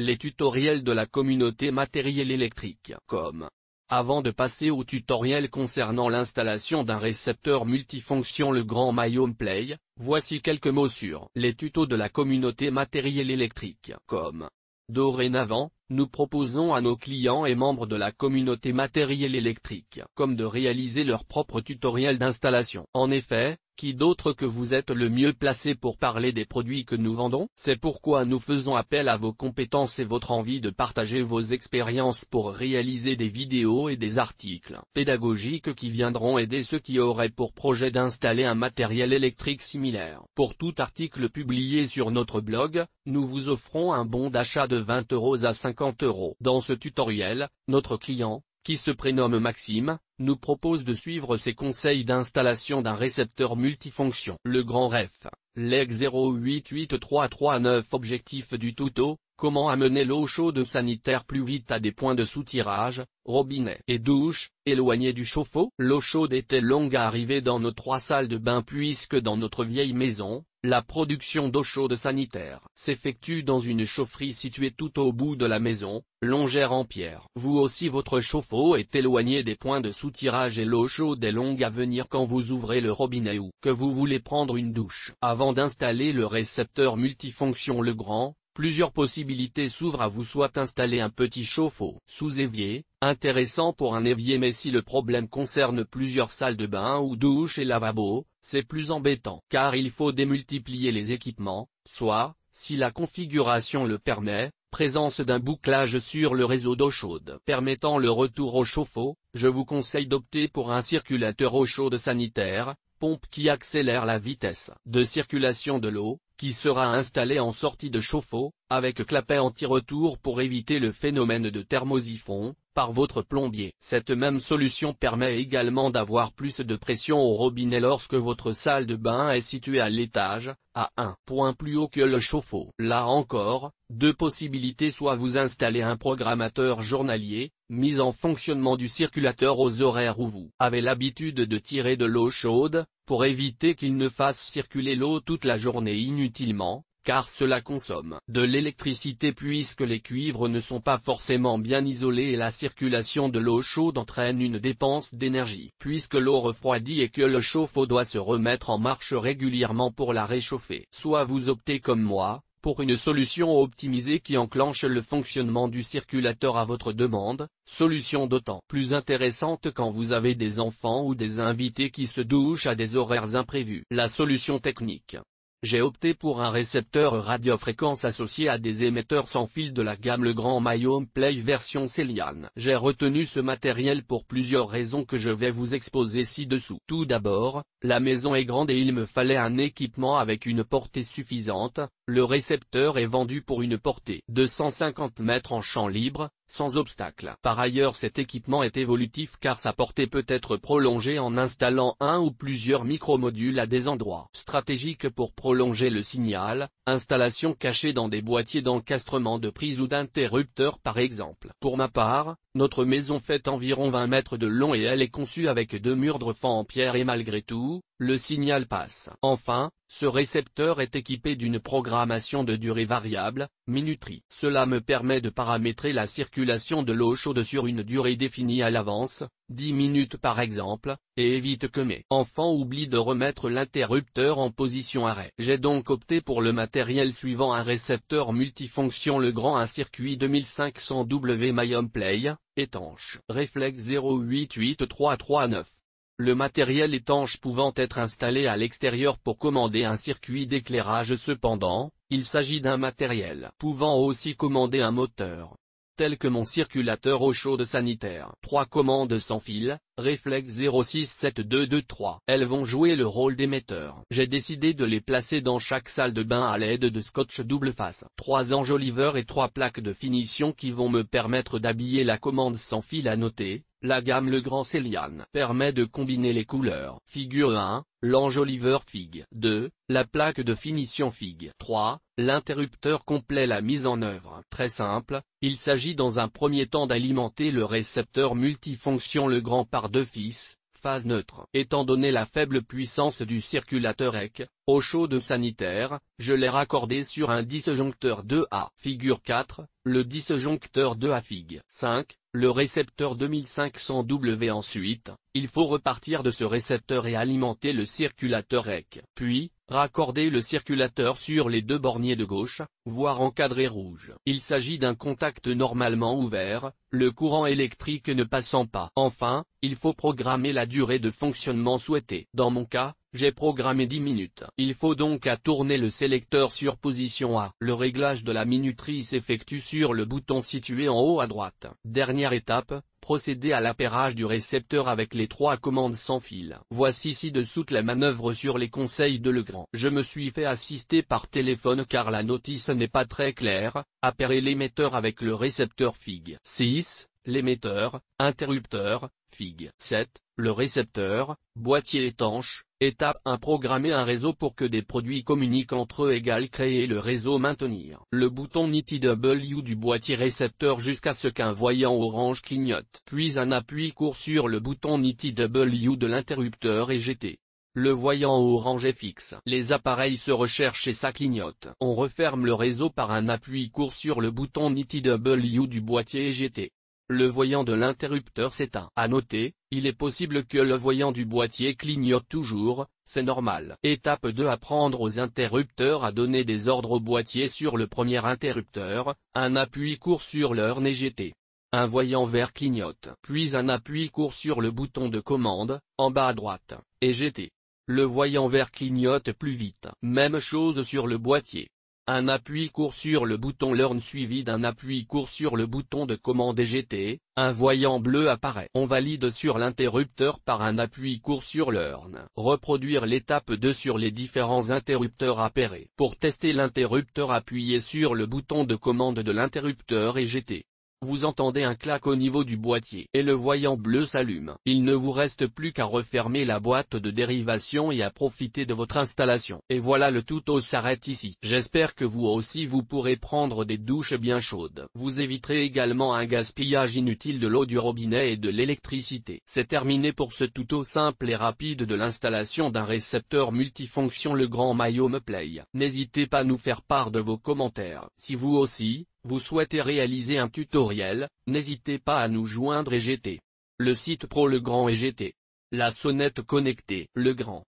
les tutoriels de la communauté Matérielle électrique. Comme. Avant de passer au tutoriel concernant l'installation d'un récepteur multifonction le grand Myome Play, voici quelques mots sur les tutos de la communauté Matérielle électrique. Comme. Dorénavant, nous proposons à nos clients et membres de la communauté matériel électrique comme de réaliser leur propre tutoriel d'installation. En effet, qui d'autre que vous êtes le mieux placé pour parler des produits que nous vendons C'est pourquoi nous faisons appel à vos compétences et votre envie de partager vos expériences pour réaliser des vidéos et des articles pédagogiques qui viendront aider ceux qui auraient pour projet d'installer un matériel électrique similaire. Pour tout article publié sur notre blog, nous vous offrons un bon d'achat de 20 euros à 50 dans ce tutoriel, notre client, qui se prénomme Maxime, nous propose de suivre ses conseils d'installation d'un récepteur multifonction. Le grand ref, LEG 088339 Objectif du tuto, comment amener l'eau chaude sanitaire plus vite à des points de soutirage, robinet et douche, éloignés du chauffe-eau. L'eau chaude était longue à arriver dans nos trois salles de bain puisque dans notre vieille maison, la production d'eau chaude sanitaire s'effectue dans une chaufferie située tout au bout de la maison, longère en pierre. Vous aussi votre chauffe-eau est éloignée des points de soutirage et l'eau chaude est longue à venir quand vous ouvrez le robinet ou que vous voulez prendre une douche. Avant d'installer le récepteur multifonction le grand, plusieurs possibilités s'ouvrent à vous soit installer un petit chauffe-eau sous-évier, intéressant pour un évier mais si le problème concerne plusieurs salles de bain ou douches et lavabo, c'est plus embêtant car il faut démultiplier les équipements, soit, si la configuration le permet, présence d'un bouclage sur le réseau d'eau chaude permettant le retour au chauffe-eau, je vous conseille d'opter pour un circulateur eau chaude sanitaire, pompe qui accélère la vitesse de circulation de l'eau, qui sera installée en sortie de chauffe-eau, avec clapet anti-retour pour éviter le phénomène de thermosiphon, par votre plombier. Cette même solution permet également d'avoir plus de pression au robinet lorsque votre salle de bain est située à l'étage, à un point plus haut que le chauffe-eau. Là encore, deux possibilités soit vous installez un programmateur journalier, mise en fonctionnement du circulateur aux horaires où vous avez l'habitude de tirer de l'eau chaude, pour éviter qu'il ne fasse circuler l'eau toute la journée inutilement, car cela consomme de l'électricité puisque les cuivres ne sont pas forcément bien isolés et la circulation de l'eau chaude entraîne une dépense d'énergie. Puisque l'eau refroidit et que le chauffe-eau doit se remettre en marche régulièrement pour la réchauffer. Soit vous optez comme moi, pour une solution optimisée qui enclenche le fonctionnement du circulateur à votre demande, solution d'autant plus intéressante quand vous avez des enfants ou des invités qui se douchent à des horaires imprévus. La solution technique j'ai opté pour un récepteur radiofréquence associé à des émetteurs sans fil de la gamme Le My Home Play version Celian. J'ai retenu ce matériel pour plusieurs raisons que je vais vous exposer ci-dessous. Tout d'abord, la maison est grande et il me fallait un équipement avec une portée suffisante, le récepteur est vendu pour une portée de 150 mètres en champ libre, sans obstacle. Par ailleurs cet équipement est évolutif car sa portée peut être prolongée en installant un ou plusieurs micromodules à des endroits stratégiques pour prolonger le signal, installation cachée dans des boîtiers d'encastrement de prise ou d'interrupteurs par exemple. Pour ma part, notre maison fait environ 20 mètres de long et elle est conçue avec deux murs de fond en pierre et malgré tout, le signal passe. Enfin, ce récepteur est équipé d'une programmation de durée variable, minuterie. Cela me permet de paramétrer la circulation de l'eau chaude sur une durée définie à l'avance, 10 minutes par exemple, et évite que mes enfants oublient de remettre l'interrupteur en position arrêt. J'ai donc opté pour le matériel suivant un récepteur multifonction le grand un circuit 2500W Mayom Play, étanche, réflexe 088339. Le matériel étanche pouvant être installé à l'extérieur pour commander un circuit d'éclairage cependant, il s'agit d'un matériel pouvant aussi commander un moteur telles que mon circulateur eau chaude sanitaire. 3 commandes sans fil, réflexe 067223. Elles vont jouer le rôle d'émetteur. J'ai décidé de les placer dans chaque salle de bain à l'aide de scotch double face. 3 enjoliveurs et 3 plaques de finition qui vont me permettre d'habiller la commande sans fil à noter, la gamme Legrand Céliane permet de combiner les couleurs. Figure 1, l'ange Oliver Fig. 2, la plaque de finition Fig. 3, l'interrupteur complet La mise en œuvre. Très simple, il s'agit dans un premier temps d'alimenter le récepteur multifonction Legrand par deux fils, phase neutre. Étant donné la faible puissance du circulateur EC, au chaude sanitaire, je l'ai raccordé sur un disjoncteur 2A. Figure 4, le disjoncteur 2A Fig. 5, le récepteur 2500W ensuite, il faut repartir de ce récepteur et alimenter le circulateur EC. Puis, raccorder le circulateur sur les deux borniers de gauche, voire encadré rouge. Il s'agit d'un contact normalement ouvert, le courant électrique ne passant pas. Enfin, il faut programmer la durée de fonctionnement souhaitée. Dans mon cas, j'ai programmé 10 minutes. Il faut donc à tourner le sélecteur sur position A. Le réglage de la minuterie s'effectue sur le bouton situé en haut à droite. Dernière étape, procéder à l'appairage du récepteur avec les trois commandes sans fil. Voici ci-dessous la manœuvre sur les conseils de Legrand. Je me suis fait assister par téléphone car la notice n'est pas très claire, Appairer l'émetteur avec le récepteur FIG. 6. L'émetteur, interrupteur, FIG. 7. Le récepteur, boîtier étanche, Étape 1 Programmer un réseau pour que des produits communiquent entre eux égal créer le réseau maintenir. Le bouton W du boîtier récepteur jusqu'à ce qu'un voyant orange clignote. Puis un appui court sur le bouton W de l'interrupteur est jeté. Le voyant orange est fixe. Les appareils se recherchent et ça clignote. On referme le réseau par un appui court sur le bouton W du boîtier et Le voyant de l'interrupteur s'éteint. À noter, il est possible que le voyant du boîtier clignote toujours, c'est normal. Étape 2 Apprendre aux interrupteurs à donner des ordres au boîtier sur le premier interrupteur, un appui court sur l'heure n'est Un voyant vert clignote, puis un appui court sur le bouton de commande, en bas à droite, et Le voyant vert clignote plus vite. Même chose sur le boîtier. Un appui court sur le bouton Learn suivi d'un appui court sur le bouton de commande EGT, un voyant bleu apparaît. On valide sur l'interrupteur par un appui court sur Learn. Reproduire l'étape 2 sur les différents interrupteurs appairés. Pour tester l'interrupteur appuyez sur le bouton de commande de l'interrupteur EGT. Vous entendez un claque au niveau du boîtier et le voyant bleu s'allume. Il ne vous reste plus qu'à refermer la boîte de dérivation et à profiter de votre installation. Et voilà le tuto s'arrête ici. J'espère que vous aussi vous pourrez prendre des douches bien chaudes. Vous éviterez également un gaspillage inutile de l'eau du robinet et de l'électricité. C'est terminé pour ce tuto simple et rapide de l'installation d'un récepteur multifonction Le Grand Maillot me Play. N'hésitez pas à nous faire part de vos commentaires. Si vous aussi, vous souhaitez réaliser un tutoriel, n'hésitez pas à nous joindre et GT. Le site pro le grand et GT. La sonnette connectée. le grand.